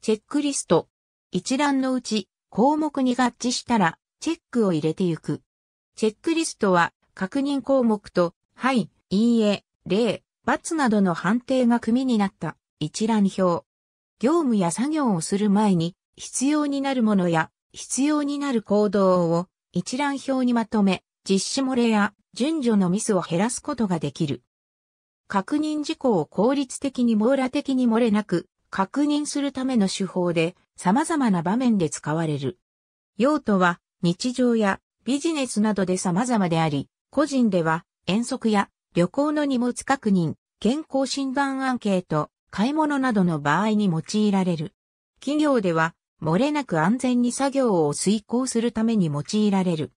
チェックリスト。一覧のうち項目に合致したらチェックを入れていく。チェックリストは確認項目と、はい、いいえ、例、×などの判定が組になった一覧表。業務や作業をする前に必要になるものや必要になる行動を一覧表にまとめ、実施漏れや順序のミスを減らすことができる。確認事項を効率的に網羅的に漏れなく確認するための手法で様々な場面で使われる。用途は日常やビジネスなどで様々であり、個人では遠足や旅行の荷物確認、健康診断アンケート、買い物などの場合に用いられる。企業では漏れなく安全に作業を遂行するために用いられる。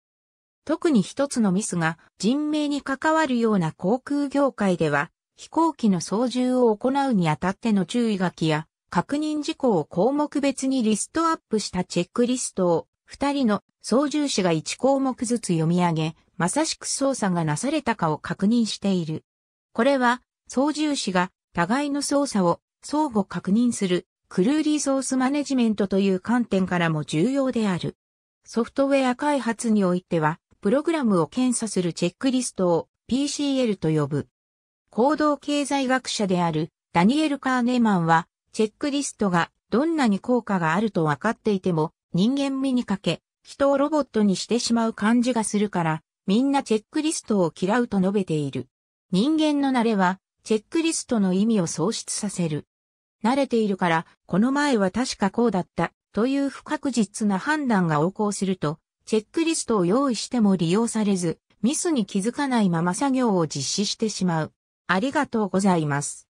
特に一つのミスが人命に関わるような航空業界では飛行機の操縦を行うにあたっての注意書きや、確認事項を項目別にリストアップしたチェックリストを、二人の操縦士が1項目ずつ読み上げ、まさしく操作がなされたかを確認している。これは、操縦士が互いの操作を相互確認するクルーリソースマネジメントという観点からも重要である。ソフトウェア開発においては、プログラムを検査するチェックリストを PCL と呼ぶ。行動経済学者であるダニエル・カーネマンは、チェックリストがどんなに効果があると分かっていても、人間味にかけ、人をロボットにしてしまう感じがするから、みんなチェックリストを嫌うと述べている。人間の慣れは、チェックリストの意味を喪失させる。慣れているから、この前は確かこうだった、という不確実な判断が横行すると、チェックリストを用意しても利用されず、ミスに気づかないまま作業を実施してしまう。ありがとうございます。